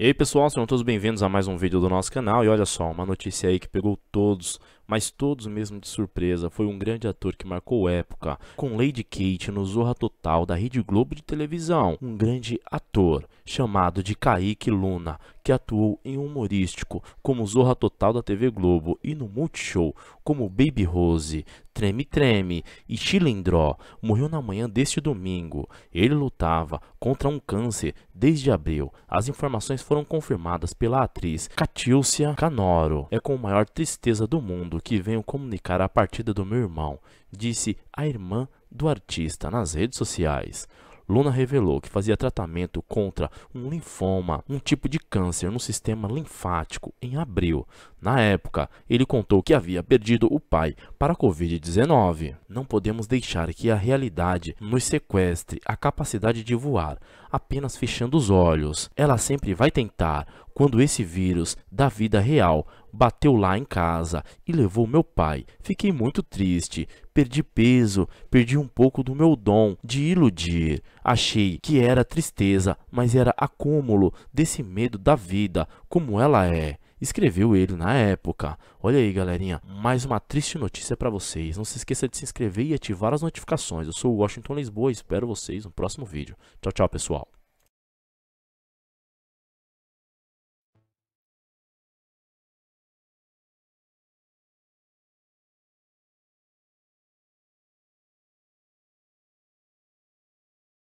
E aí pessoal, sejam todos bem-vindos a mais um vídeo do nosso canal E olha só, uma notícia aí que pegou todos, mas todos mesmo de surpresa Foi um grande ator que marcou época Com Lady Kate no Zorra Total da Rede Globo de televisão Um grande ator, chamado de Kaique Luna que atuou em humorístico, como Zorra Total da TV Globo, e no Multishow, como Baby Rose, Treme Treme e Chilindró, morreu na manhã deste domingo. Ele lutava contra um câncer desde abril. As informações foram confirmadas pela atriz Catilcia Canoro. É com a maior tristeza do mundo que venho comunicar a partida do meu irmão, disse a irmã do artista nas redes sociais. Luna revelou que fazia tratamento contra um linfoma, um tipo de câncer no sistema linfático, em abril. Na época, ele contou que havia perdido o pai para a Covid-19. Não podemos deixar que a realidade nos sequestre a capacidade de voar, apenas fechando os olhos. Ela sempre vai tentar, quando esse vírus da vida real bateu lá em casa e levou meu pai. Fiquei muito triste, perdi peso, perdi um pouco do meu dom de iludir. Achei que era tristeza, mas era acúmulo desse medo da vida como ela é escreveu ele na época. Olha aí, galerinha, mais uma triste notícia para vocês. Não se esqueça de se inscrever e ativar as notificações. Eu sou o Washington Lisboa e espero vocês no próximo vídeo. Tchau, tchau, pessoal.